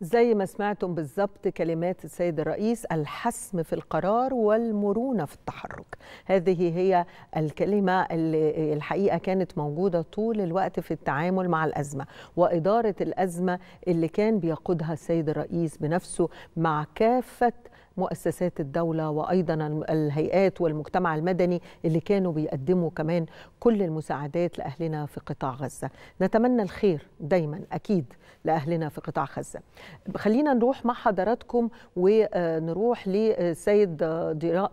زي ما سمعتم بالظبط كلمات السيد الرئيس الحسم في القرار والمرونه في التحرك هذه هي الكلمه اللي الحقيقه كانت موجوده طول الوقت في التعامل مع الازمه واداره الازمه اللي كان بيقودها السيد الرئيس بنفسه مع كافه مؤسسات الدولة وأيضا الهيئات والمجتمع المدني اللي كانوا بيقدموا كمان كل المساعدات لأهلنا في قطاع غزة نتمنى الخير دايما أكيد لأهلنا في قطاع غزة خلينا نروح مع حضراتكم ونروح لسيد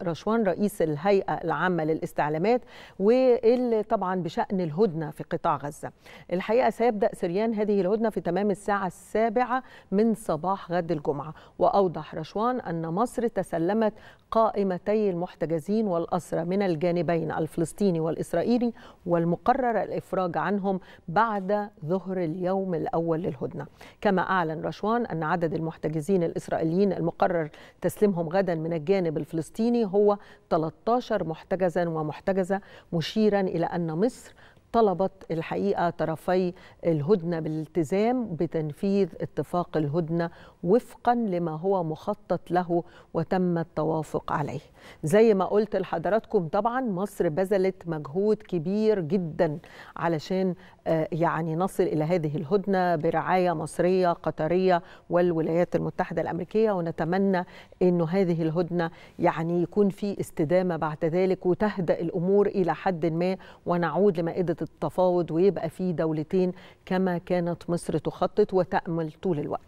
رشوان رئيس الهيئة العامة للاستعلامات واللي طبعا بشأن الهدنة في قطاع غزة الحقيقة سيبدأ سريان هذه الهدنة في تمام الساعة السابعة من صباح غد الجمعة وأوضح رشوان أن مصر مصر تسلمت قائمتي المحتجزين والأسرى من الجانبين الفلسطيني والإسرائيلي والمقرر الإفراج عنهم بعد ظهر اليوم الأول للهدنة كما أعلن رشوان أن عدد المحتجزين الإسرائيليين المقرر تسليمهم غدا من الجانب الفلسطيني هو 13 محتجزا ومحتجزة مشيرا إلى أن مصر طلبت الحقيقه طرفي الهدنه بالالتزام بتنفيذ اتفاق الهدنه وفقا لما هو مخطط له وتم التوافق عليه. زي ما قلت لحضراتكم طبعا مصر بذلت مجهود كبير جدا علشان آه، يعني نصل الى هذه الهدنه برعايه مصريه قطريه والولايات المتحده الامريكيه ونتمنى انه هذه الهدنه يعني يكون في استدامه بعد ذلك وتهدأ الامور الى حد ما ونعود لمائده التفاوض ويبقى في دولتين كما كانت مصر تخطط وتأمل طول الوقت